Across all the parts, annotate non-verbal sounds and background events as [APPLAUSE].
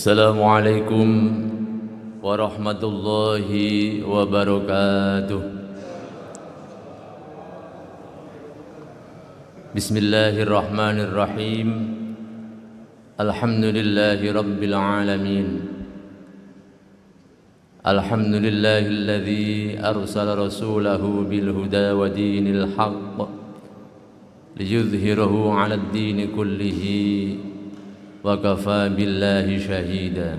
السلام عليكم ورحمة الله وبركاته بسم الله الرحمن الرحيم الحمد لله رب العالمين الحمد لله الذي أرسل رسوله بالهدى ودين الحق ليظهره على الدين كله وكفى بالله شهيدا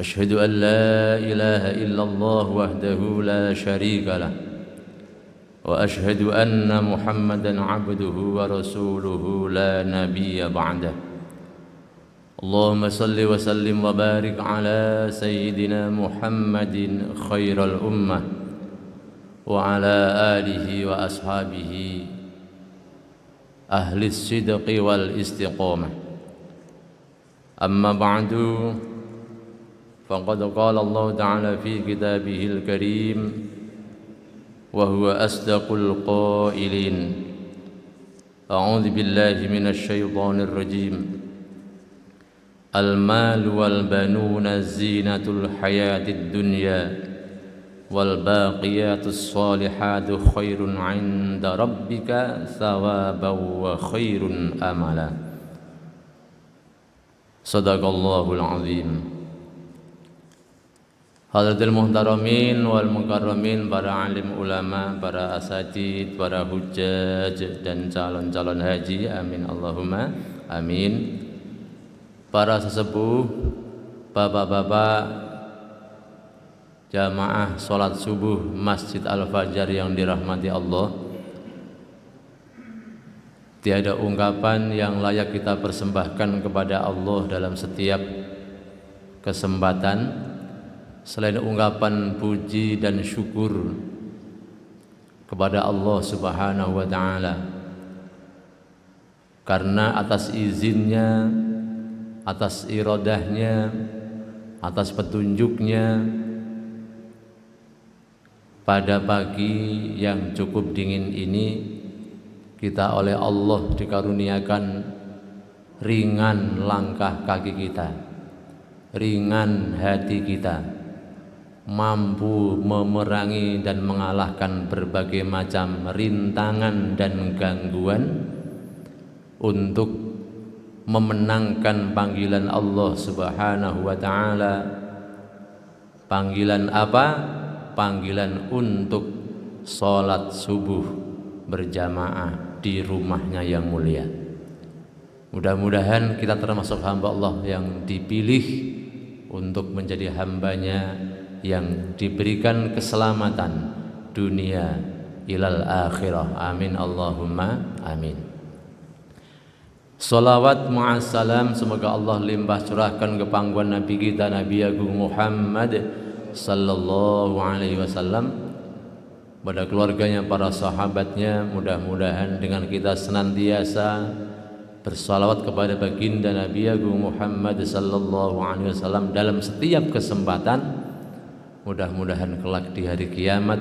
أشهد أن لا إله إلا الله وحده لا شريك له وأشهد أن محمدا عبده ورسوله لا نبي بعده اللهم صل وسلم وبارك على سيدنا محمد خير الأمة وعلى آله وأصحابه أهل الصدق والاستقامة أما بعد فقد قال الله تعالى في كتابه الكريم وهو أصدق القائلين أعوذ بالله من الشيطان الرجيم المال والبنون زينة الحياة الدنيا والباقيات الصالحات خير عند ربك ثوابا وخير املا صدق الله العظيم Hadratul Muhtaramin wal Mukarramin Para alim ulama, para asatid, para hujjaj Dan calon-calon haji Amin Allahumma Amin Para sesepuh Bapak-bapak jamaah sholat subuh Masjid Al-Fajar yang dirahmati Allah Tiada ungkapan yang layak kita persembahkan kepada Allah dalam setiap kesempatan Selain ungkapan puji dan syukur kepada Allah subhanahu wa ta'ala Karena atas izinnya, atas irodahnya, atas petunjuknya, pada pagi yang cukup dingin ini kita oleh Allah dikaruniakan ringan langkah kaki kita, ringan hati kita, mampu memerangi dan mengalahkan berbagai macam rintangan dan gangguan untuk memenangkan panggilan Allah Subhanahu wa taala. Panggilan apa? panggilan untuk sholat subuh berjamaah di rumahnya yang mulia. Mudah-mudahan kita termasuk hamba Allah yang dipilih untuk menjadi hambanya yang diberikan keselamatan dunia ilal akhirah. Amin Allahumma amin. Salawat ma'assalam semoga Allah limpah curahkan ke pangkuan Nabi kita Nabi Agung Muhammad Sallallahu Alaihi Wasallam pada keluarganya, para sahabatnya, mudah-mudahan dengan kita senantiasa bersalawat kepada baginda Nabi Agung Muhammad Sallallahu Alaihi Wasallam dalam setiap kesempatan. Mudah-mudahan kelak di hari kiamat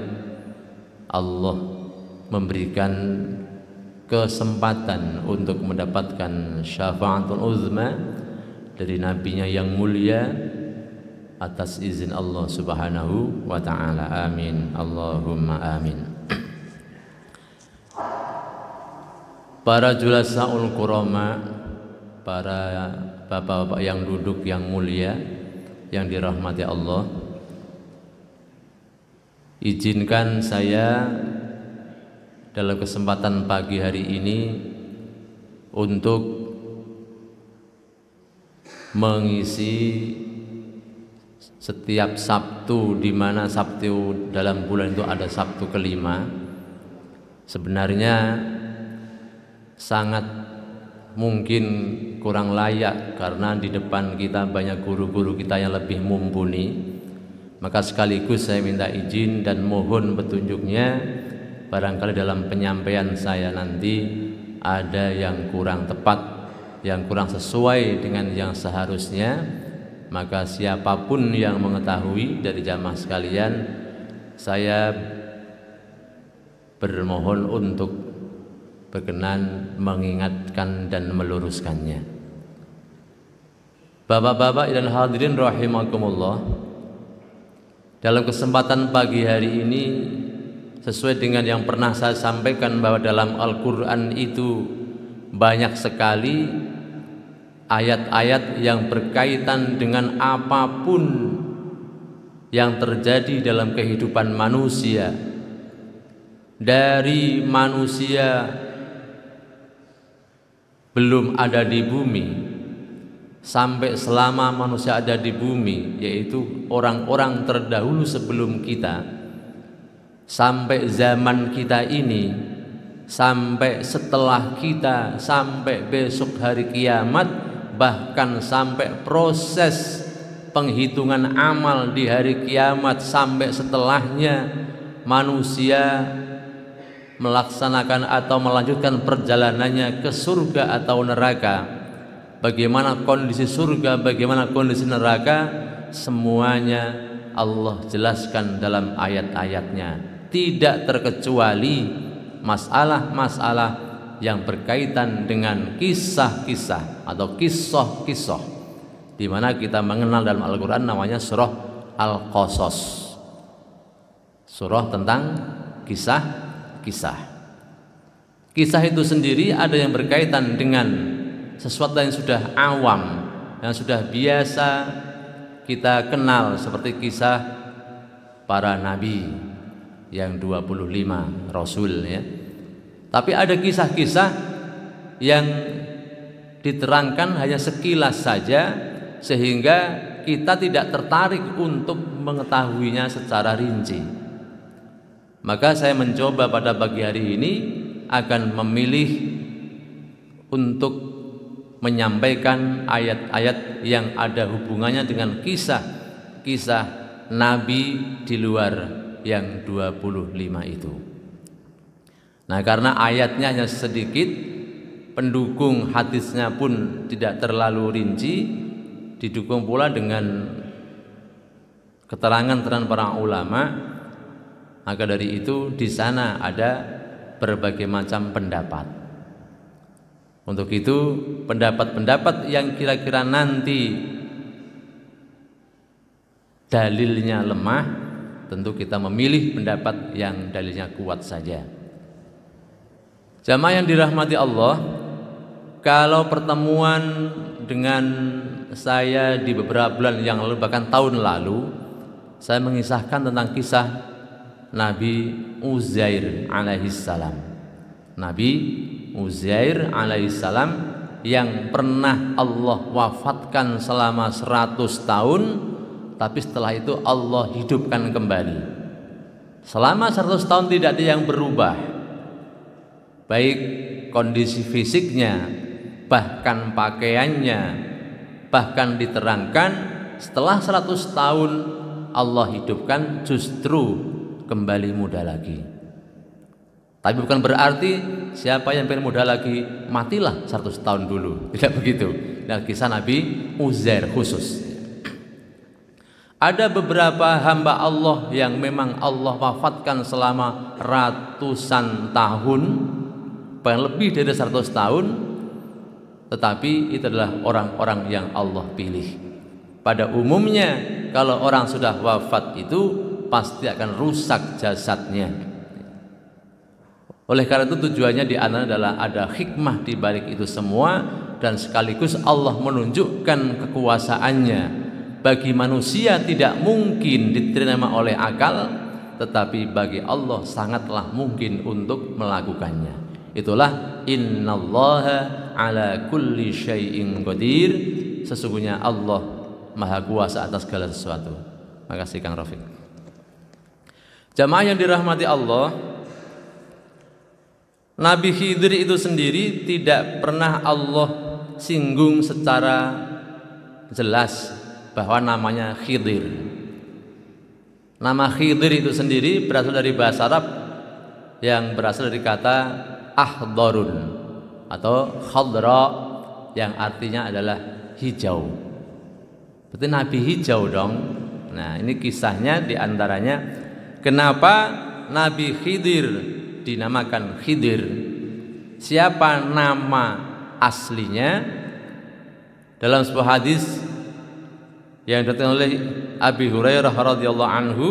Allah memberikan kesempatan untuk mendapatkan syafaatul uzma dari nabinya yang mulia atas izin Allah Subhanahu wa taala. Amin. Allahumma amin. [CLEARS THROAT] Para julasaul kurama, para bapak-bapak yang duduk yang mulia yang dirahmati Allah. Izinkan saya dalam kesempatan pagi hari ini untuk mengisi setiap Sabtu di mana Sabtu dalam bulan itu ada Sabtu kelima sebenarnya sangat mungkin kurang layak karena di depan kita banyak guru-guru kita yang lebih mumpuni maka sekaligus saya minta izin dan mohon petunjuknya barangkali dalam penyampaian saya nanti ada yang kurang tepat yang kurang sesuai dengan yang seharusnya maka siapapun yang mengetahui dari jamaah sekalian saya bermohon untuk berkenan mengingatkan dan meluruskannya Bapak-bapak dan hadirin rahimakumullah dalam kesempatan pagi hari ini sesuai dengan yang pernah saya sampaikan bahwa dalam Al-Qur'an itu banyak sekali ayat-ayat yang berkaitan dengan apapun yang terjadi dalam kehidupan manusia dari manusia belum ada di bumi sampai selama manusia ada di bumi yaitu orang-orang terdahulu sebelum kita sampai zaman kita ini sampai setelah kita sampai besok hari kiamat bahkan sampai proses penghitungan amal di hari kiamat sampai setelahnya manusia melaksanakan atau melanjutkan perjalanannya ke surga atau neraka bagaimana kondisi surga bagaimana kondisi neraka semuanya Allah jelaskan dalam ayat-ayatnya tidak terkecuali masalah-masalah yang berkaitan dengan kisah-kisah atau kisah-kisah di mana kita mengenal dalam Al-Qur'an namanya surah Al-Qasas. Surah tentang kisah-kisah. Kisah itu sendiri ada yang berkaitan dengan sesuatu yang sudah awam, yang sudah biasa kita kenal seperti kisah para nabi yang 25 rasul ya tapi ada kisah-kisah yang diterangkan hanya sekilas saja sehingga kita tidak tertarik untuk mengetahuinya secara rinci. Maka saya mencoba pada pagi hari ini akan memilih untuk menyampaikan ayat-ayat yang ada hubungannya dengan kisah-kisah nabi di luar yang 25 itu. Nah karena ayatnya hanya sedikit, pendukung hadisnya pun tidak terlalu rinci, didukung pula dengan keterangan terang para ulama. Maka dari itu di sana ada berbagai macam pendapat. Untuk itu pendapat-pendapat yang kira-kira nanti dalilnya lemah, tentu kita memilih pendapat yang dalilnya kuat saja. Jamaah yang dirahmati Allah, kalau pertemuan dengan saya di beberapa bulan yang lalu bahkan tahun lalu, saya mengisahkan tentang kisah Nabi Uzair alaihissalam. Nabi Uzair alaihissalam yang pernah Allah wafatkan selama 100 tahun tapi setelah itu Allah hidupkan kembali. Selama 100 tahun tidak ada yang berubah baik kondisi fisiknya, bahkan pakaiannya, bahkan diterangkan setelah 100 tahun Allah hidupkan justru kembali muda lagi. Tapi bukan berarti siapa yang pengen muda lagi matilah 100 tahun dulu. [LAUGHS] Tidak begitu. Dan nah, kisah Nabi Uzair khusus. Ada beberapa hamba Allah yang memang Allah wafatkan selama ratusan tahun bahkan lebih dari 100 tahun tetapi itu adalah orang-orang yang Allah pilih pada umumnya kalau orang sudah wafat itu pasti akan rusak jasadnya oleh karena itu tujuannya di antara adalah ada hikmah di balik itu semua dan sekaligus Allah menunjukkan kekuasaannya bagi manusia tidak mungkin diterima oleh akal tetapi bagi Allah sangatlah mungkin untuk melakukannya. Itulah innallaha ala kulli syai'in qadir. Sesungguhnya Allah Maha Kuasa atas segala sesuatu. Makasih Kang Rafiq. Jamaah yang dirahmati Allah, Nabi Khidir itu sendiri tidak pernah Allah singgung secara jelas bahwa namanya Khidir. Nama Khidir itu sendiri berasal dari bahasa Arab yang berasal dari kata ahdharun atau khadra yang artinya adalah hijau. Berarti Nabi hijau dong. Nah, ini kisahnya diantaranya kenapa Nabi Khidir dinamakan Khidir. Siapa nama aslinya? Dalam sebuah hadis yang datang oleh Abi Hurairah radhiyallahu anhu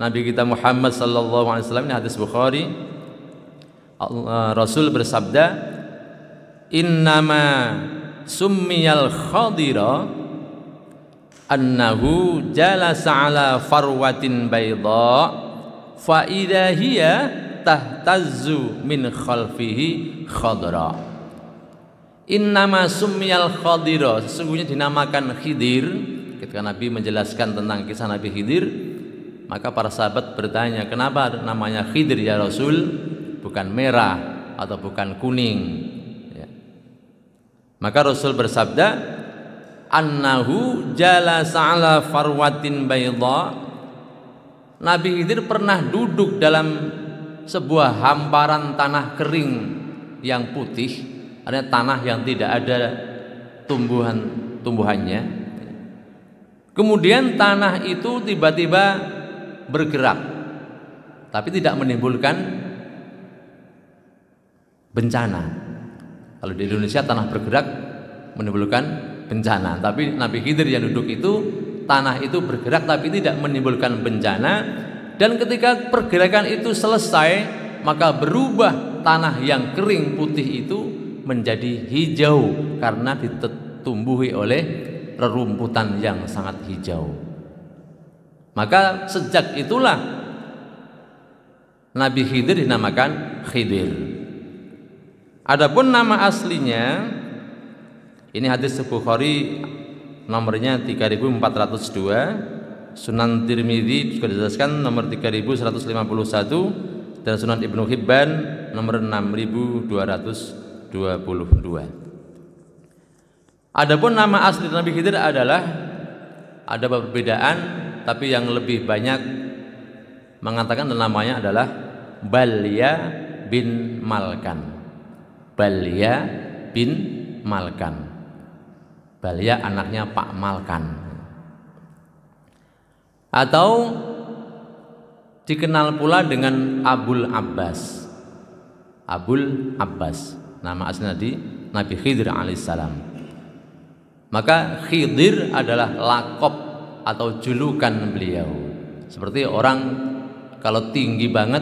Nabi kita Muhammad sallallahu alaihi wasallam ini hadis Bukhari Allah, Rasul bersabda innama summiyal khadira annahu jalasa ala farwatin bayda fa idza hiya tahtazzu min khalfihi khadra innama summiyal khadira sesungguhnya dinamakan khidir ketika Nabi menjelaskan tentang kisah Nabi Khidir maka para sahabat bertanya kenapa namanya Khidir ya Rasul bukan merah atau bukan kuning. Ya. Maka Rasul bersabda, Annahu jalasa ala farwatin bayda. Nabi Khidir pernah duduk dalam sebuah hamparan tanah kering yang putih, artinya tanah yang tidak ada tumbuhan tumbuhannya. Kemudian tanah itu tiba-tiba bergerak, tapi tidak menimbulkan bencana. Kalau di Indonesia tanah bergerak menimbulkan bencana, tapi Nabi Khidir yang duduk itu tanah itu bergerak tapi tidak menimbulkan bencana dan ketika pergerakan itu selesai maka berubah tanah yang kering putih itu menjadi hijau karena ditumbuhi oleh rerumputan yang sangat hijau. Maka sejak itulah Nabi Khidir dinamakan Khidir. Adapun nama aslinya ini hadis Bukhari nomornya 3402, Sunan Tirmidzi juga dijelaskan nomor 3151 dan Sunan Ibnu Hibban nomor 6222. Adapun nama asli Nabi Khidir adalah ada perbedaan tapi yang lebih banyak mengatakan namanya adalah Balya bin Malkan. Balya bin Malkan. Balya anaknya Pak Malkan. Atau dikenal pula dengan Abul Abbas. Abul Abbas. Nama asli tadi Nabi Khidir alaihissalam. Maka Khidir adalah lakop atau julukan beliau. Seperti orang kalau tinggi banget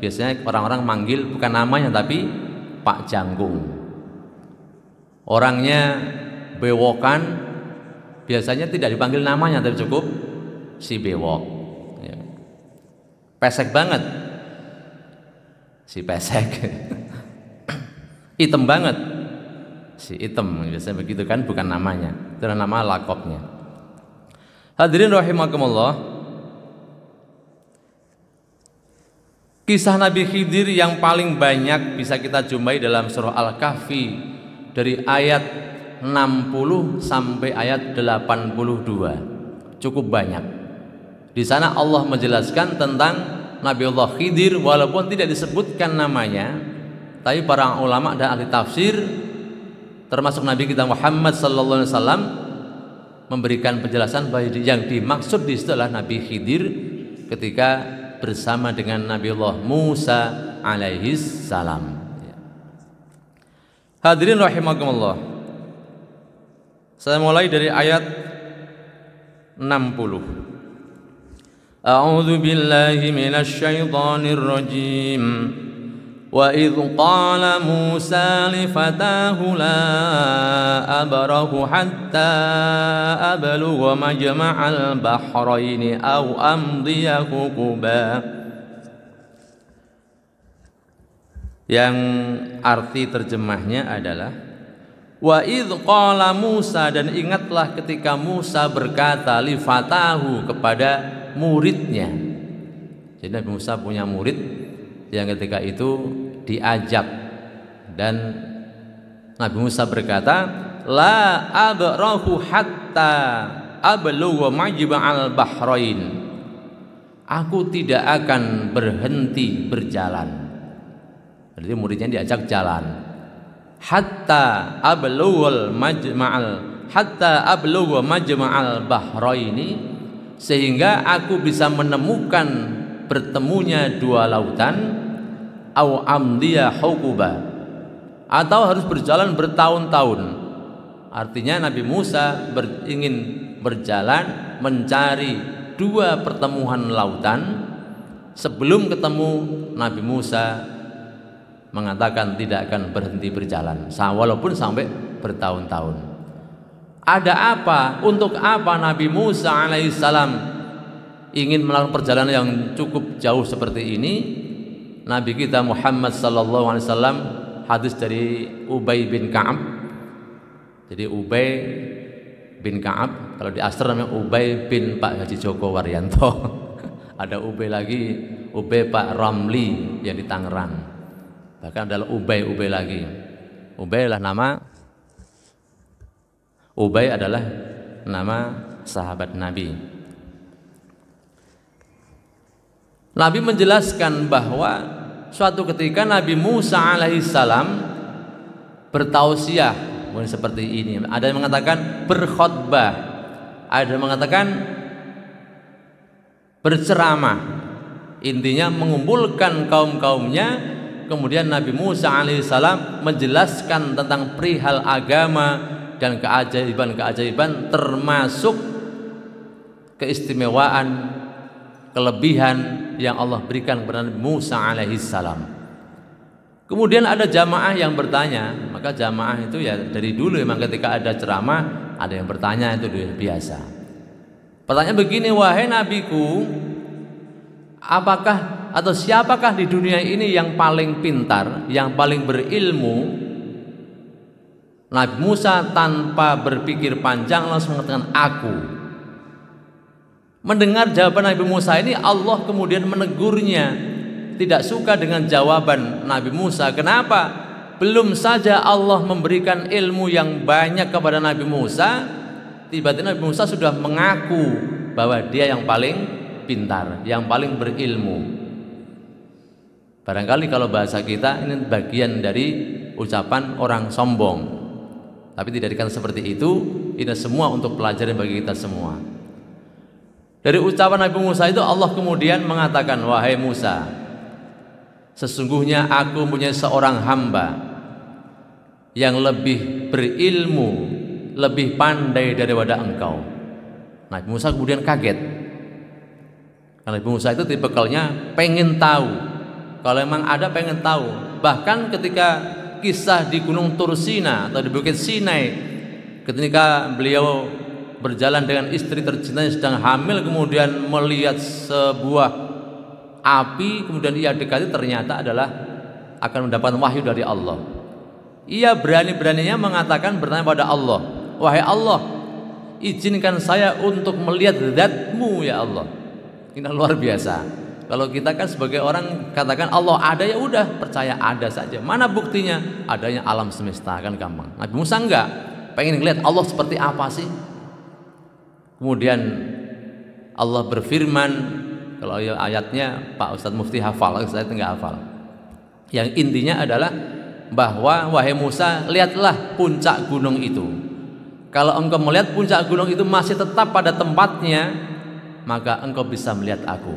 biasanya orang-orang manggil bukan namanya tapi Pak Janggung, Orangnya bewokan, biasanya tidak dipanggil namanya, tapi cukup si bewok. Ya. Pesek banget, si pesek. hitam [LAUGHS] banget, si hitam. Biasanya begitu kan, bukan namanya. Itu nama lakopnya. Hadirin rahimakumullah. Kisah Nabi Khidir yang paling banyak bisa kita jumpai dalam surah Al-Kahfi dari ayat 60 sampai ayat 82. Cukup banyak. Di sana Allah menjelaskan tentang Nabi Allah Khidir walaupun tidak disebutkan namanya, tapi para ulama dan ahli tafsir termasuk Nabi kita Muhammad sallallahu alaihi wasallam memberikan penjelasan bahwa yang dimaksud di setelah Nabi Khidir ketika bersama dengan Nabi Allah Musa alaihi salam. Ya. Hadirin rahimakumullah. Saya mulai dari ayat 60. A'udzu billahi minasy syaithanir rajim. وإذ قال موسى لفتاه لا أبره حتى أبلغ مجمع البحرين أو أمضي حقبا yang arti terjemahnya adalah Wa idh qala Musa dan ingatlah ketika Musa berkata li fatahu kepada muridnya. Jadi Nabi Musa punya murid yang ketika itu diajak dan Nabi Musa berkata la abrahu hatta ablugha majma al bahrain aku tidak akan berhenti berjalan berarti muridnya diajak jalan hatta majma majma'al hatta ablugha majma'al bahrain sehingga aku bisa menemukan bertemunya dua lautan au amdiya hukuba atau harus berjalan bertahun-tahun artinya Nabi Musa ber, ingin berjalan mencari dua pertemuan lautan sebelum ketemu Nabi Musa mengatakan tidak akan berhenti berjalan walaupun sampai bertahun-tahun ada apa untuk apa Nabi Musa alaihissalam ingin melakukan perjalanan yang cukup jauh seperti ini Nabi kita Muhammad sallallahu alaihi wasallam hadis dari Ubay bin Ka'ab. Jadi Ubay bin Ka'ab, kalau di Asr namanya Ubay bin Pak Haji Joko Waryanto. [LAUGHS] ada Ubay lagi, Ubay Pak Ramli yang di Tangerang. Bahkan ada Ubay-Ubay lagi. Ubay adalah nama Ubay adalah nama sahabat Nabi. Nabi menjelaskan bahwa suatu ketika Nabi Musa alaihissalam bertausiah mungkin seperti ini. Ada yang mengatakan berkhotbah, ada yang mengatakan berceramah. Intinya mengumpulkan kaum-kaumnya kemudian Nabi Musa alaihissalam menjelaskan tentang perihal agama dan keajaiban-keajaiban termasuk keistimewaan, kelebihan yang Allah berikan kepada Nabi Musa salam. Kemudian ada jamaah yang bertanya, maka jamaah itu ya dari dulu memang ketika ada ceramah ada yang bertanya itu biasa. Pertanyaan begini, wahai nabiku, apakah atau siapakah di dunia ini yang paling pintar, yang paling berilmu? Nabi Musa tanpa berpikir panjang langsung mengatakan aku. Mendengar jawaban Nabi Musa ini Allah kemudian menegurnya tidak suka dengan jawaban Nabi Musa. Kenapa? Belum saja Allah memberikan ilmu yang banyak kepada Nabi Musa, tiba-tiba Nabi Musa sudah mengaku bahwa dia yang paling pintar, yang paling berilmu. Barangkali kalau bahasa kita ini bagian dari ucapan orang sombong. Tapi tidak dikatakan seperti itu, ini semua untuk pelajaran bagi kita semua. Dari ucapan Nabi Musa itu Allah kemudian mengatakan, "Wahai Musa, sesungguhnya aku punya seorang hamba yang lebih berilmu, lebih pandai daripada engkau." Nah, Nabi Musa kemudian kaget. Karena Nabi Musa itu tipikalnya pengen tahu. Kalau memang ada pengen tahu. Bahkan ketika kisah di Gunung Tursina atau di Bukit Sinai ketika beliau berjalan dengan istri tercintanya sedang hamil kemudian melihat sebuah api kemudian ia dekati ternyata adalah akan mendapat wahyu dari Allah. Ia berani-beraninya mengatakan bertanya pada Allah, "Wahai Allah, izinkan saya untuk melihat zatmu ya Allah." Ini luar biasa. Kalau kita kan sebagai orang katakan Allah ada ya udah percaya ada saja. Mana buktinya? Adanya alam semesta kan gampang. Nabi Musa enggak. Pengen lihat Allah seperti apa sih? Kemudian Allah berfirman kalau ayatnya Pak Ustadz Mufti hafal, saya tidak hafal. Yang intinya adalah bahwa wahai Musa lihatlah puncak gunung itu. Kalau engkau melihat puncak gunung itu masih tetap pada tempatnya, maka engkau bisa melihat aku.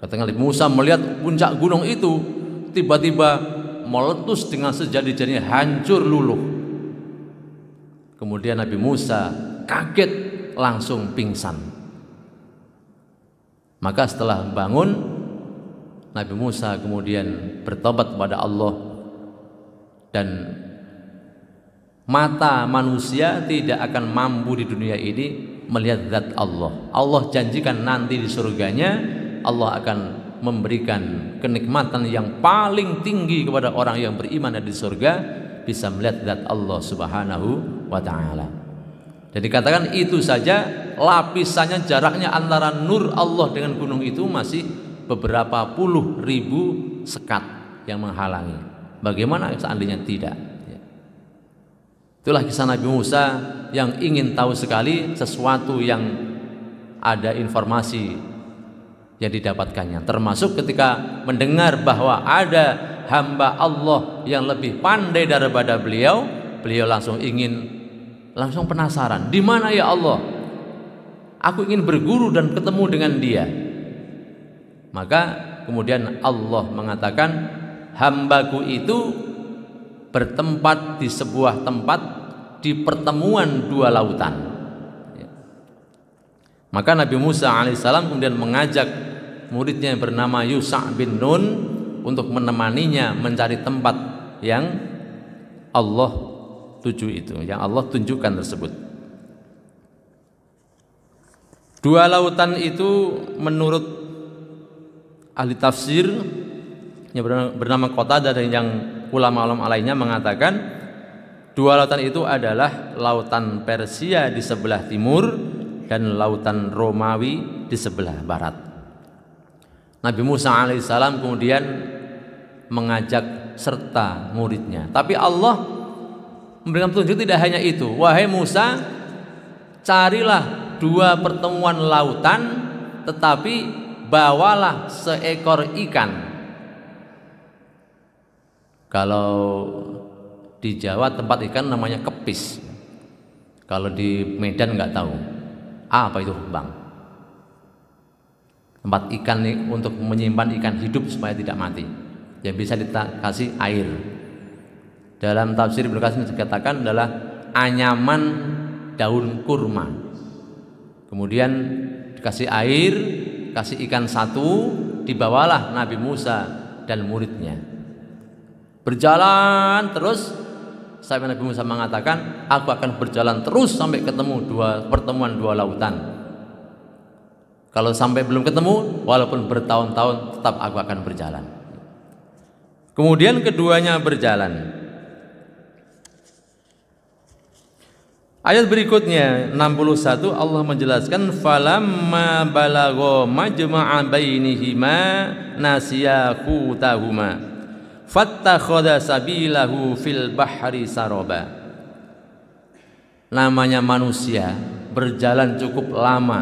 Katanya Musa melihat puncak gunung itu tiba-tiba meletus dengan sejadi-jadinya hancur luluh. Kemudian Nabi Musa kaget langsung pingsan. Maka setelah bangun, Nabi Musa kemudian bertobat kepada Allah dan mata manusia tidak akan mampu di dunia ini melihat zat Allah. Allah janjikan nanti di surganya Allah akan memberikan kenikmatan yang paling tinggi kepada orang yang beriman di surga bisa melihat zat Allah Subhanahu wa taala. Jadi katakan itu saja lapisannya jaraknya antara nur Allah dengan gunung itu masih beberapa puluh ribu sekat yang menghalangi. Bagaimana seandainya tidak? Ya. Itulah kisah Nabi Musa yang ingin tahu sekali sesuatu yang ada informasi yang didapatkannya. Termasuk ketika mendengar bahwa ada hamba Allah yang lebih pandai daripada beliau, beliau langsung ingin langsung penasaran, di mana ya Allah? Aku ingin berguru dan ketemu dengan Dia. Maka kemudian Allah mengatakan, hambaku itu bertempat di sebuah tempat di pertemuan dua lautan. Ya. Maka Nabi Musa alaihissalam kemudian mengajak muridnya yang bernama Yusa bin Nun untuk menemaninya mencari tempat yang Allah tujuh itu yang Allah tunjukkan tersebut. Dua lautan itu menurut ahli tafsir yang bernama kota dan yang ulama-ulama lainnya mengatakan dua lautan itu adalah lautan Persia di sebelah timur dan lautan Romawi di sebelah barat. Nabi Musa alaihissalam kemudian mengajak serta muridnya. Tapi Allah memberikan petunjuk tidak hanya itu. Wahai Musa, carilah dua pertemuan lautan, tetapi bawalah seekor ikan. Kalau di Jawa tempat ikan namanya kepis. Kalau di Medan nggak tahu. Ah, apa itu bang? Tempat ikan untuk menyimpan ikan hidup supaya tidak mati. Yang bisa dikasih air dalam tafsir Ibnu Katsir dikatakan adalah anyaman daun kurma. Kemudian dikasih air, kasih ikan satu, dibawalah Nabi Musa dan muridnya. Berjalan terus sampai Nabi Musa mengatakan, "Aku akan berjalan terus sampai ketemu dua pertemuan dua lautan." Kalau sampai belum ketemu, walaupun bertahun-tahun tetap aku akan berjalan. Kemudian keduanya berjalan. Ayat berikutnya 61 Allah menjelaskan falamma balagha majma'a bainihima nasiya khutahuma fattakhadha sabilahu fil bahri saraba Namanya manusia berjalan cukup lama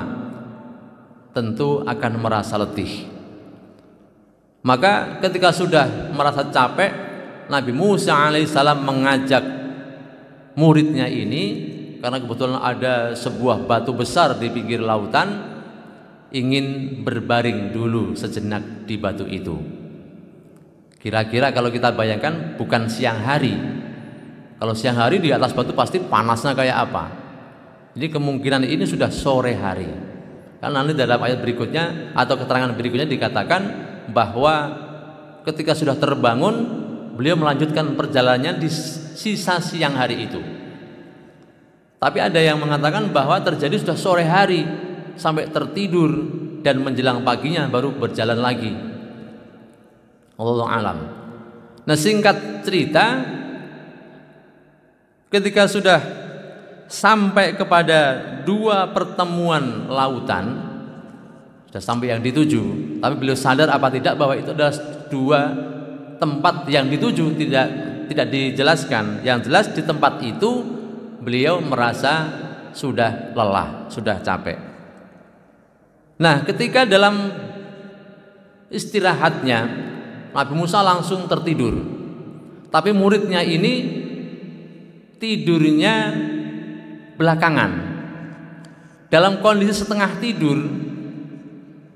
tentu akan merasa letih Maka ketika sudah merasa capek Nabi Musa alaihissalam mengajak muridnya ini karena kebetulan ada sebuah batu besar di pinggir lautan ingin berbaring dulu sejenak di batu itu. Kira-kira kalau kita bayangkan bukan siang hari. Kalau siang hari di atas batu pasti panasnya kayak apa. Jadi kemungkinan ini sudah sore hari. Karena nanti dalam ayat berikutnya atau keterangan berikutnya dikatakan bahwa ketika sudah terbangun beliau melanjutkan perjalanannya di sisa siang hari itu. Tapi ada yang mengatakan bahwa terjadi sudah sore hari sampai tertidur dan menjelang paginya baru berjalan lagi. Allah alam. Nah singkat cerita, ketika sudah sampai kepada dua pertemuan lautan, sudah sampai yang dituju, tapi beliau sadar apa tidak bahwa itu adalah dua tempat yang dituju tidak tidak dijelaskan. Yang jelas di tempat itu beliau merasa sudah lelah, sudah capek. Nah, ketika dalam istirahatnya Nabi Musa langsung tertidur. Tapi muridnya ini tidurnya belakangan. Dalam kondisi setengah tidur,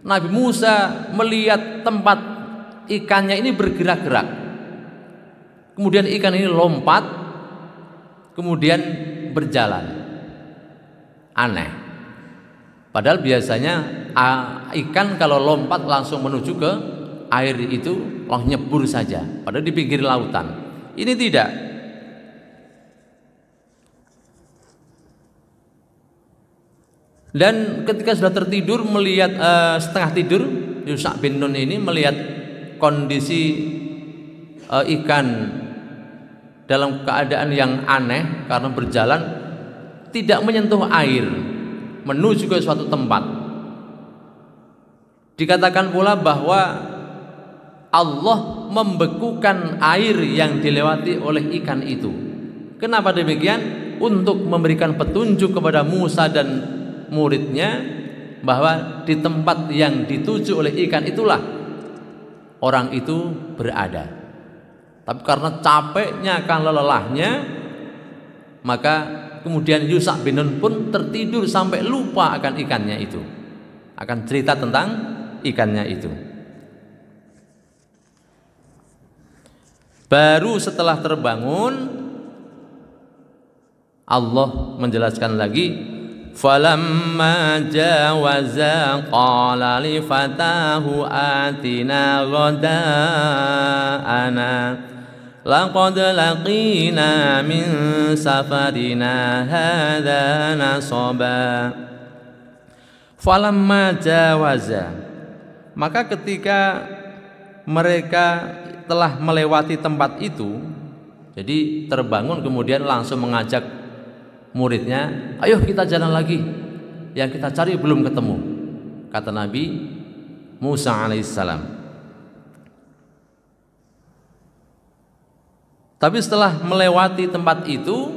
Nabi Musa melihat tempat ikannya ini bergerak-gerak. Kemudian ikan ini lompat kemudian berjalan. Aneh. Padahal biasanya ikan kalau lompat langsung menuju ke air itu langsung nyebur saja, padahal di pinggir lautan. Ini tidak. Dan ketika sudah tertidur melihat uh, setengah tidur Yusak bin Nun ini melihat kondisi uh, ikan dalam keadaan yang aneh karena berjalan tidak menyentuh air menuju ke suatu tempat. Dikatakan pula bahwa Allah membekukan air yang dilewati oleh ikan itu. Kenapa demikian? Untuk memberikan petunjuk kepada Musa dan muridnya bahwa di tempat yang dituju oleh ikan itulah orang itu berada. Tapi karena capeknya, karena lelahnya, maka kemudian Yusak binun pun tertidur sampai lupa akan ikannya itu. Akan cerita tentang ikannya itu. Baru setelah terbangun Allah menjelaskan lagi jawaza qala li fatahu atina غداءنا لقد لقينا من سفرنا هذا نصبا فلما جاوزا maka ketika mereka telah melewati tempat itu jadi terbangun kemudian langsung mengajak muridnya ayo kita jalan lagi yang kita cari belum ketemu kata Nabi Musa alaihissalam Tapi setelah melewati tempat itu,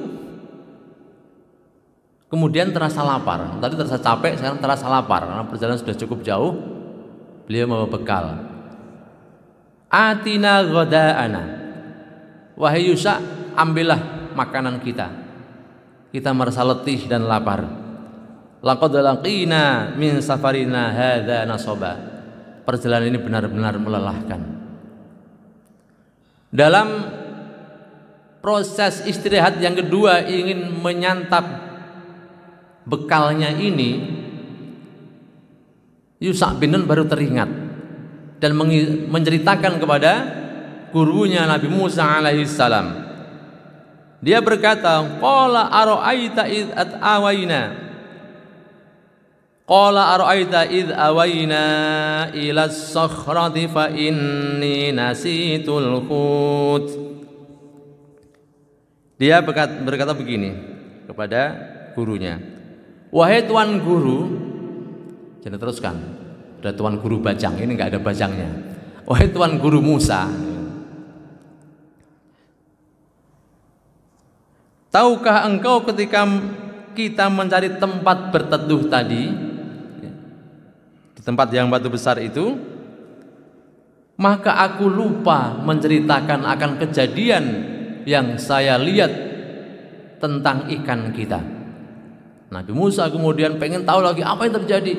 kemudian terasa lapar. Tadi terasa capek, sekarang terasa lapar karena perjalanan sudah cukup jauh. Beliau membawa bekal. Atina ghadaana. Wahai Yusa, ambillah makanan kita. Kita merasa letih dan lapar. Laqad laqina min safarina hadza nasoba. Perjalanan ini benar-benar melelahkan. Dalam proses istirahat yang kedua ingin menyantap bekalnya ini Yusak bin Nun baru teringat dan menceritakan kepada gurunya Nabi Musa alaihissalam dia berkata qala ara'aita id awaina Qala ara'aita id awaina ila as-sakhrati fa inni nasitul khut dia berkata, begini kepada gurunya, wahai tuan guru, jangan teruskan. Ada tuan guru bajang, ini nggak ada bajangnya. Wahai tuan guru Musa, tahukah engkau ketika kita mencari tempat berteduh tadi di tempat yang batu besar itu, maka aku lupa menceritakan akan kejadian yang saya lihat tentang ikan kita. Nabi Musa kemudian pengen tahu lagi apa yang terjadi.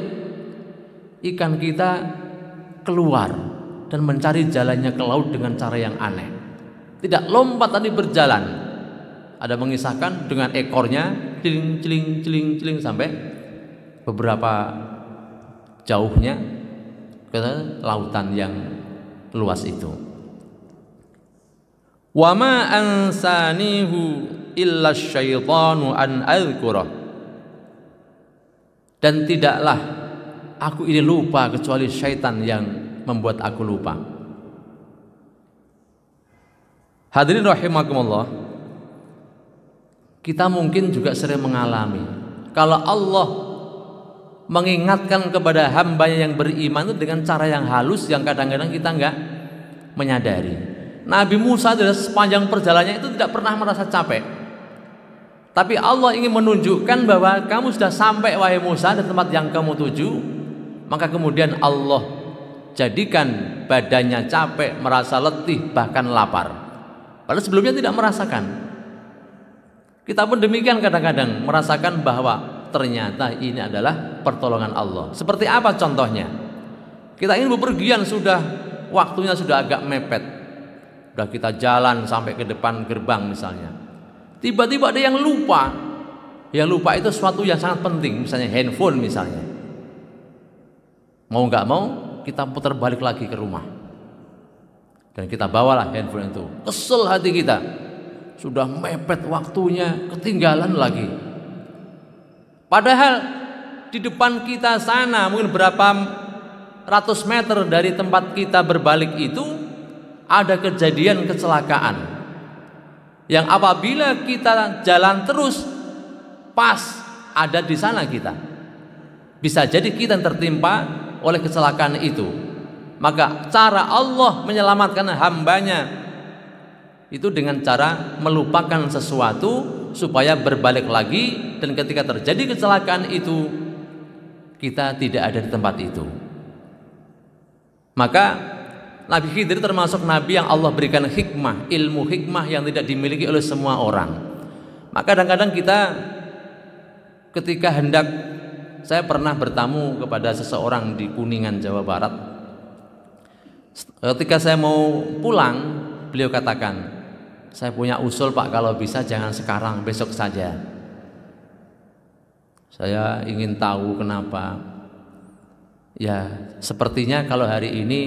Ikan kita keluar dan mencari jalannya ke laut dengan cara yang aneh. Tidak lompat tadi berjalan. Ada mengisahkan dengan ekornya celing celing celing celing sampai beberapa jauhnya ke lautan yang luas itu. وَمَا ansanihu illa syaitanu an dan tidaklah aku ini lupa kecuali syaitan yang membuat aku lupa hadirin rahimakumullah kita mungkin juga sering mengalami kalau Allah mengingatkan kepada hamba yang beriman itu dengan cara yang halus yang kadang-kadang kita enggak menyadari. Nabi Musa dari sepanjang perjalanannya itu tidak pernah merasa capek. Tapi Allah ingin menunjukkan bahwa kamu sudah sampai wahai Musa di tempat yang kamu tuju. Maka kemudian Allah jadikan badannya capek, merasa letih, bahkan lapar. Padahal sebelumnya tidak merasakan. Kita pun demikian kadang-kadang merasakan bahwa ternyata ini adalah pertolongan Allah. Seperti apa contohnya? Kita ingin bepergian sudah waktunya sudah agak mepet sudah kita jalan sampai ke depan gerbang misalnya. Tiba-tiba ada yang lupa. Yang lupa itu sesuatu yang sangat penting, misalnya handphone misalnya. Mau nggak mau kita putar balik lagi ke rumah. Dan kita bawalah handphone itu. Kesel hati kita. Sudah mepet waktunya, ketinggalan lagi. Padahal di depan kita sana mungkin berapa ratus meter dari tempat kita berbalik itu ada kejadian kecelakaan yang apabila kita jalan terus pas ada di sana kita bisa jadi kita tertimpa oleh kecelakaan itu maka cara Allah menyelamatkan hambanya itu dengan cara melupakan sesuatu supaya berbalik lagi dan ketika terjadi kecelakaan itu kita tidak ada di tempat itu maka Nabi Khidir termasuk nabi yang Allah berikan hikmah, ilmu hikmah yang tidak dimiliki oleh semua orang. Maka kadang-kadang kita ketika hendak saya pernah bertamu kepada seseorang di Kuningan, Jawa Barat. Ketika saya mau pulang, beliau katakan, "Saya punya usul, Pak, kalau bisa jangan sekarang, besok saja." Saya ingin tahu kenapa. Ya, sepertinya kalau hari ini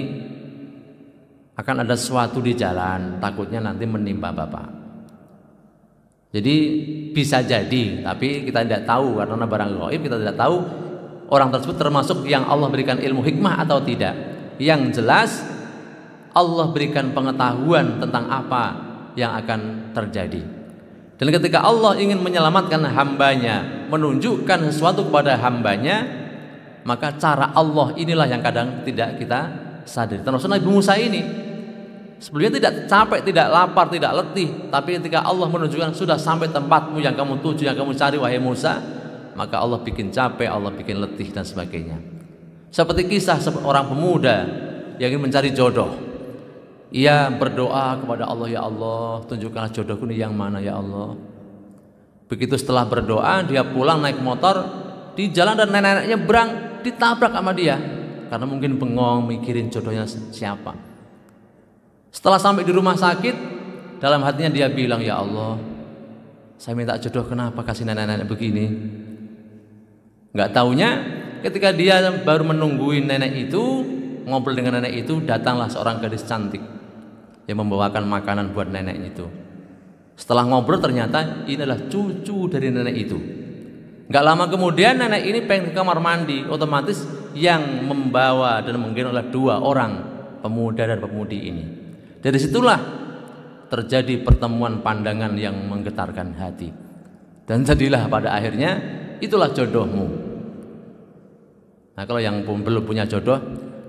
akan ada sesuatu di jalan, takutnya nanti menimpa Bapak. Jadi bisa jadi, tapi kita tidak tahu karena barang gaib kita tidak tahu orang tersebut termasuk yang Allah berikan ilmu hikmah atau tidak. Yang jelas Allah berikan pengetahuan tentang apa yang akan terjadi. Dan ketika Allah ingin menyelamatkan hambanya, menunjukkan sesuatu kepada hambanya, maka cara Allah inilah yang kadang tidak kita sadar. Termasuk Nabi Musa ini sebelumnya tidak capek, tidak lapar, tidak letih, tapi ketika Allah menunjukkan sudah sampai tempatmu yang kamu tuju, yang kamu cari wahai Musa, maka Allah bikin capek, Allah bikin letih dan sebagainya. Seperti kisah seorang pemuda yang ingin mencari jodoh. Ia berdoa kepada Allah, ya Allah, tunjukkanlah jodohku ini yang mana ya Allah. Begitu setelah berdoa, dia pulang naik motor, di jalan dan nenek-neneknya berang ditabrak sama dia karena mungkin bengong mikirin jodohnya siapa. Setelah sampai di rumah sakit, dalam hatinya dia bilang, "Ya Allah, saya minta jodoh kenapa kasih nenek-nenek begini?" Enggak taunya ketika dia baru menungguin nenek itu, ngobrol dengan nenek itu, datanglah seorang gadis cantik yang membawakan makanan buat nenek itu. Setelah ngobrol ternyata ini adalah cucu dari nenek itu. Enggak lama kemudian nenek ini pengen ke kamar mandi, otomatis yang membawa dan mungkin oleh dua orang pemuda dan pemudi ini. Dari situlah terjadi pertemuan pandangan yang menggetarkan hati. Dan jadilah pada akhirnya itulah jodohmu. Nah kalau yang belum punya jodoh,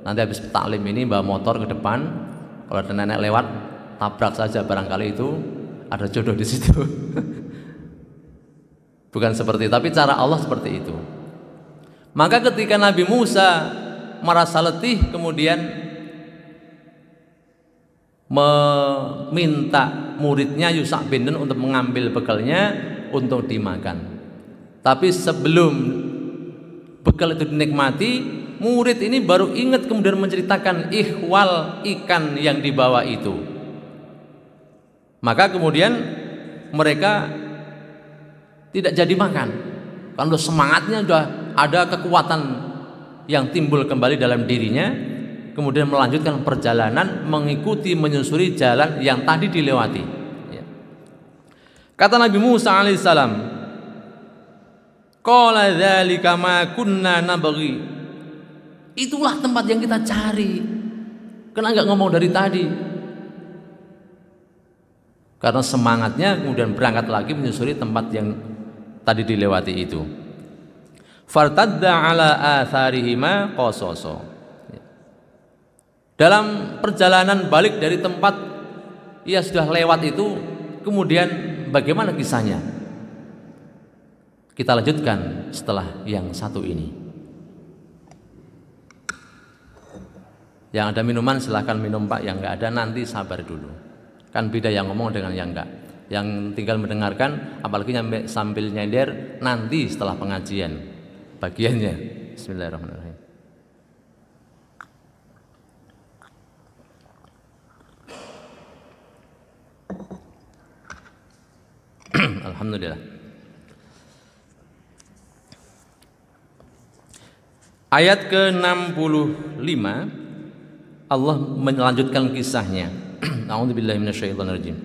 nanti habis taklim ini bawa motor ke depan, kalau ada nenek lewat, tabrak saja barangkali itu ada jodoh di situ. [LAUGHS] Bukan seperti, tapi cara Allah seperti itu. Maka ketika Nabi Musa merasa letih kemudian meminta muridnya Yusak bin Nun untuk mengambil bekalnya untuk dimakan. Tapi sebelum bekal itu dinikmati, murid ini baru ingat kemudian menceritakan ikhwal ikan yang dibawa itu. Maka kemudian mereka tidak jadi makan. Kalau semangatnya sudah ada kekuatan yang timbul kembali dalam dirinya kemudian melanjutkan perjalanan mengikuti menyusuri jalan yang tadi dilewati ya. kata Nabi Musa alaihissalam qala dzalika ma kunna nabghi itulah tempat yang kita cari Kenapa nggak ngomong dari tadi karena semangatnya kemudian berangkat lagi menyusuri tempat yang tadi dilewati itu fartadda ala atharihima dalam perjalanan balik dari tempat ia sudah lewat itu kemudian bagaimana kisahnya kita lanjutkan setelah yang satu ini yang ada minuman silahkan minum pak yang nggak ada nanti sabar dulu kan beda yang ngomong dengan yang nggak yang tinggal mendengarkan apalagi sambil nyender nanti setelah pengajian bagiannya. Bismillahirrahmanirrahim. [CLEARS THROAT] Alhamdulillah. Ayat ke-65 Allah melanjutkan kisahnya. [CLEARS THROAT] A'udzubillahi minasyaitonirrajim.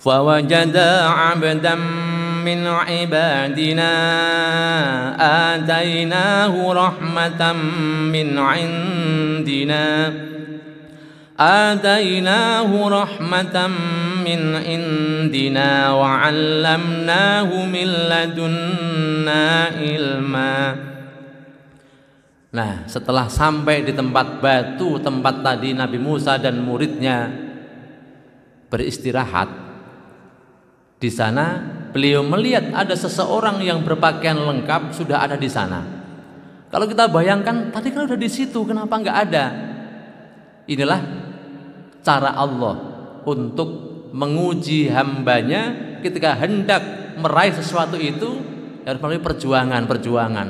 Fawajada 'abdan من عبادنا آتيناه رحمة من عندنا آتيناه رحمة من عندنا وعلمناه من لدنا علما Nah, setelah sampai di tempat batu, tempat tadi Nabi Musa dan muridnya beristirahat, di sana beliau melihat ada seseorang yang berpakaian lengkap sudah ada di sana. Kalau kita bayangkan tadi kan udah di situ, kenapa nggak ada? Inilah cara Allah untuk menguji hambanya ketika hendak meraih sesuatu itu ya harus melalui perjuangan, perjuangan,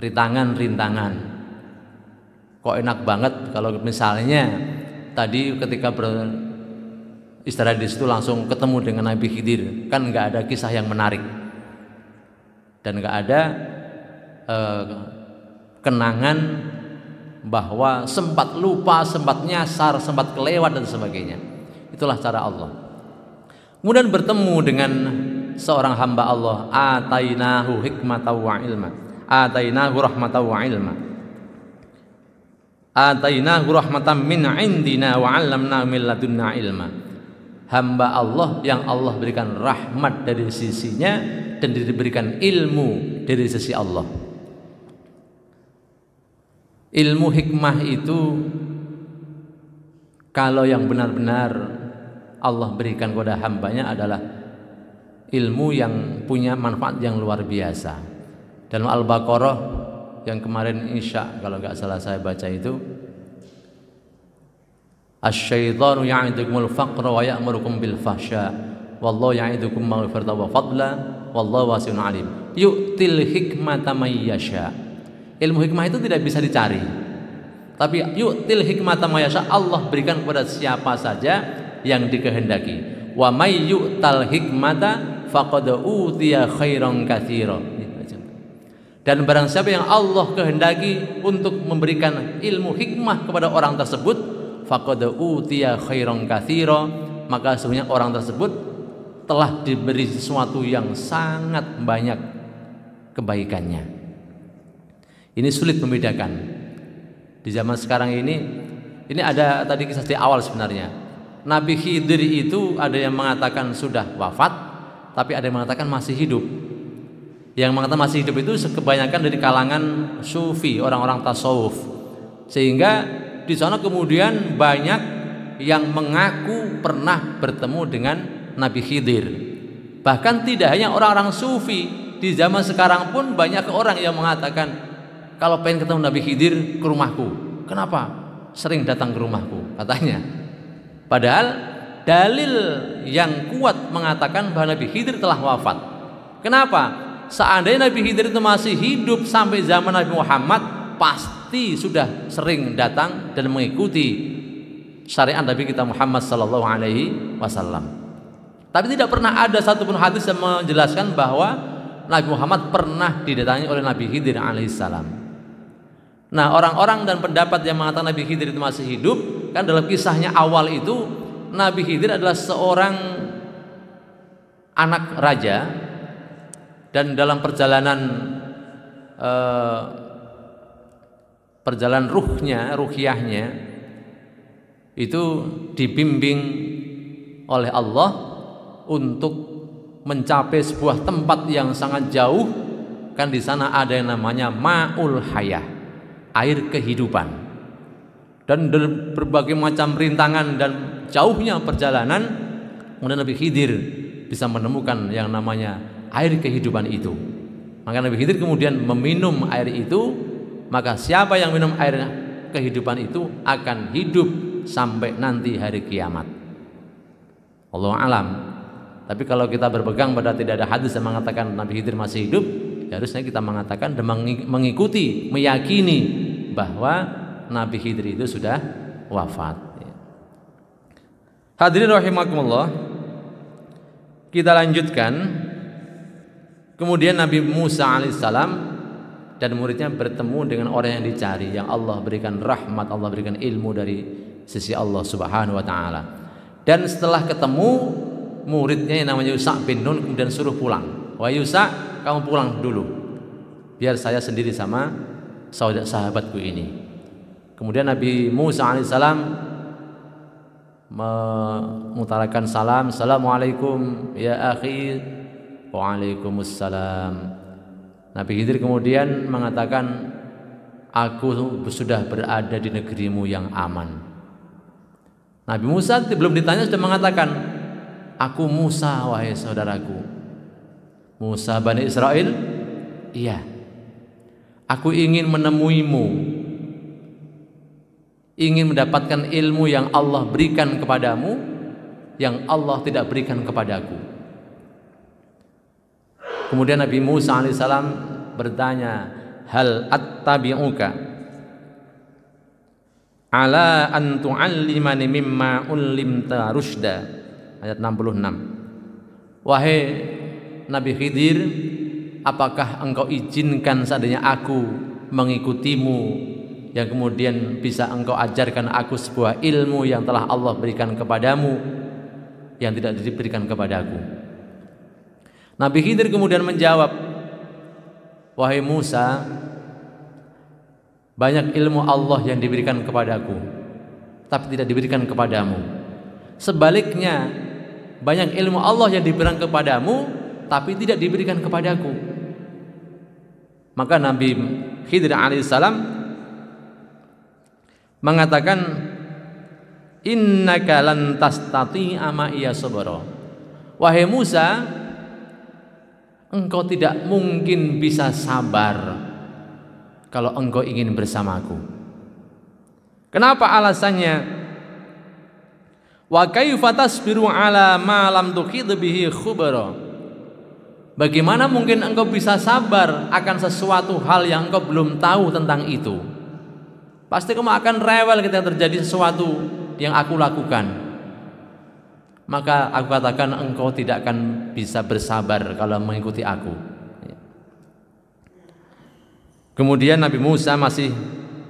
rintangan, rintangan. Kok enak banget kalau misalnya tadi ketika ber istirahat di situ langsung ketemu dengan Nabi Khidir kan nggak ada kisah yang menarik dan nggak ada eh, kenangan bahwa sempat lupa, sempat nyasar, sempat kelewat dan sebagainya. Itulah cara Allah. Kemudian bertemu dengan seorang hamba Allah, atainahu hikmatahu wa ilma. Atainahu rahmatahu wa ilma. Atainahu rahmatan min indina wa 'allamnahu min ladunna ilma hamba Allah yang Allah berikan rahmat dari sisinya dan diberikan ilmu dari sisi Allah. Ilmu hikmah itu kalau yang benar-benar Allah berikan kepada hambanya adalah ilmu yang punya manfaat yang luar biasa. Dalam Al-Baqarah yang kemarin Isya kalau nggak salah saya baca itu asyaitanu ya'idukumul faqra wa ya'murukum bil fahsya wallahu ya'idukum maghfirata wa fadla wallahu wasi'un alim yu'til hikmata may yasha ilmu hikmah itu tidak bisa dicari tapi yu'til hikmata may yasha Allah berikan kepada siapa saja yang dikehendaki wa may yu'tal hikmata faqad utiya khairan katsira dan barang siapa yang Allah kehendaki untuk memberikan ilmu hikmah kepada orang tersebut faqad utiya khairan katsira maka sebenarnya orang tersebut telah diberi sesuatu yang sangat banyak kebaikannya ini sulit membedakan di zaman sekarang ini ini ada tadi kisah di awal sebenarnya Nabi Khidir itu ada yang mengatakan sudah wafat tapi ada yang mengatakan masih hidup yang mengatakan masih hidup itu kebanyakan dari kalangan sufi orang-orang tasawuf sehingga di sana kemudian banyak yang mengaku pernah bertemu dengan Nabi Khidir. Bahkan tidak hanya orang-orang sufi, di zaman sekarang pun banyak orang yang mengatakan, kalau pengen ketemu Nabi Khidir ke rumahku. Kenapa? Sering datang ke rumahku, katanya. Padahal dalil yang kuat mengatakan bahwa Nabi Khidir telah wafat. Kenapa? Seandainya Nabi Khidir itu masih hidup sampai zaman Nabi Muhammad, pasti pasti sudah sering datang dan mengikuti syariat Nabi kita Muhammad Sallallahu Alaihi Wasallam. Tapi tidak pernah ada satupun hadis yang menjelaskan bahwa Nabi Muhammad pernah didatangi oleh Nabi Khidir alaihissalam. Nah orang-orang dan pendapat yang mengatakan Nabi Khidir itu masih hidup kan dalam kisahnya awal itu Nabi Khidir adalah seorang anak raja dan dalam perjalanan eh, perjalanan ruhnya, ruhiyahnya itu dibimbing oleh Allah untuk mencapai sebuah tempat yang sangat jauh kan di sana ada yang namanya maul hayah air kehidupan dan berbagai macam rintangan dan jauhnya perjalanan kemudian Nabi Khidir bisa menemukan yang namanya air kehidupan itu maka Nabi Khidir kemudian meminum air itu maka siapa yang minum air kehidupan itu akan hidup sampai nanti hari kiamat. Allah alam. Tapi kalau kita berpegang pada tidak ada hadis yang mengatakan Nabi Khidir masih hidup, ya harusnya kita mengatakan dan mengikuti, meyakini bahwa Nabi Khidir itu sudah wafat. Hadirin rahimakumullah. Kita lanjutkan. Kemudian Nabi Musa alaihissalam dan muridnya bertemu dengan orang yang dicari yang Allah berikan rahmat, Allah berikan ilmu dari sisi Allah Subhanahu wa taala. Dan setelah ketemu muridnya yang namanya Yusak bin Nun kemudian suruh pulang. Wah Yusak, kamu pulang dulu. Biar saya sendiri sama saudara sahabatku ini. Kemudian Nabi Musa alaihissalam memutarakan salam, Assalamualaikum ya akhi, Waalaikumsalam. Nabi Khidir kemudian mengatakan, aku sudah berada di negerimu yang aman. Nabi Musa belum ditanya sudah mengatakan, aku Musa wahai saudaraku. Musa Bani Israel, iya. Aku ingin menemuimu. Ingin mendapatkan ilmu yang Allah berikan kepadamu, yang Allah tidak berikan kepadaku. Kemudian Nabi Musa alaihissalam bertanya, "Hal attabi'uka ala an tu'allimani mimma ullimta rusda." Ayat 66. Wahai Nabi Khidir, apakah engkau izinkan seandainya aku mengikutimu yang kemudian bisa engkau ajarkan aku sebuah ilmu yang telah Allah berikan kepadamu yang tidak diberikan kepadaku. Nabi Khidir kemudian menjawab, "Wahai Musa, banyak ilmu Allah yang diberikan kepadaku, tapi tidak diberikan kepadamu. Sebaliknya, banyak ilmu Allah yang diberikan kepadamu, tapi tidak diberikan kepadaku." Maka Nabi Khidir alaihissalam mengatakan, "Innaka lan ama iya Wahai Musa, Hmm. engkau tidak mungkin bisa sabar kalau engkau ingin bersamaku. Kenapa alasannya? Wa kaifa tasbiru ala ma lam tuhid bihi khubara? Bagaimana mungkin engkau bisa sabar akan sesuatu hal yang engkau belum tahu tentang itu? Pasti kamu akan rewel ketika terjadi sesuatu yang aku lakukan maka aku katakan engkau tidak akan bisa bersabar kalau mengikuti aku. Kemudian Nabi Musa masih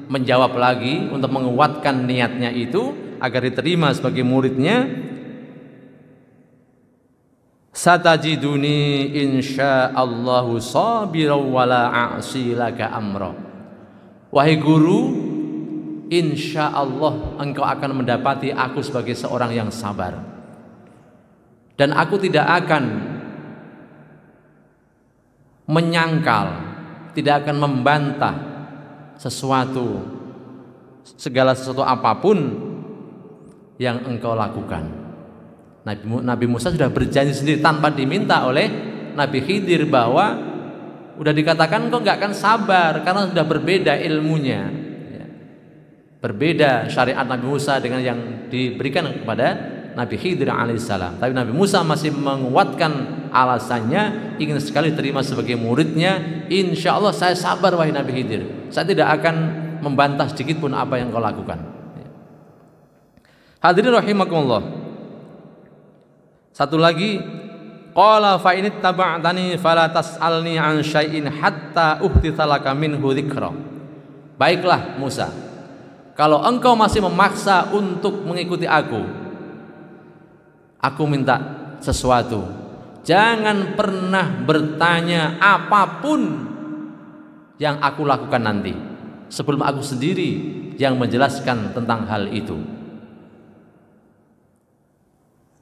menjawab lagi untuk menguatkan niatnya itu agar diterima sebagai muridnya. Satajiduni insyaallahu sabiran wala a'silaka amro. Wahai guru, insya Allah engkau akan mendapati aku sebagai seorang yang sabar dan aku tidak akan menyangkal, tidak akan membantah sesuatu segala sesuatu apapun yang engkau lakukan. Nabi, Nabi Musa sudah berjanji sendiri tanpa diminta oleh Nabi Khidir bahwa sudah dikatakan Engkau nggak akan sabar karena sudah berbeda ilmunya, ya. berbeda syariat Nabi Musa dengan yang diberikan kepada Nabi Khidir alaihissalam. Tapi Nabi Musa masih menguatkan alasannya, ingin sekali terima sebagai muridnya. Insya Allah saya sabar wahai Nabi Khidir. Saya tidak akan membantah sedikit pun apa yang kau lakukan. Hadirin rahimakumullah. Satu lagi, qala fa in taba'tani fala tas'alni an syai'in hatta uhtithalaka laka minhu dzikra. Baiklah Musa, kalau engkau masih memaksa untuk mengikuti aku, aku minta sesuatu jangan pernah bertanya apapun yang aku lakukan nanti sebelum aku sendiri yang menjelaskan tentang hal itu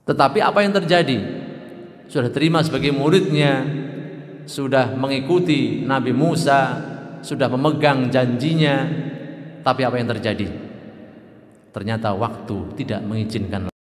tetapi apa yang terjadi sudah terima sebagai muridnya sudah mengikuti Nabi Musa sudah memegang janjinya tapi apa yang terjadi ternyata waktu tidak mengizinkan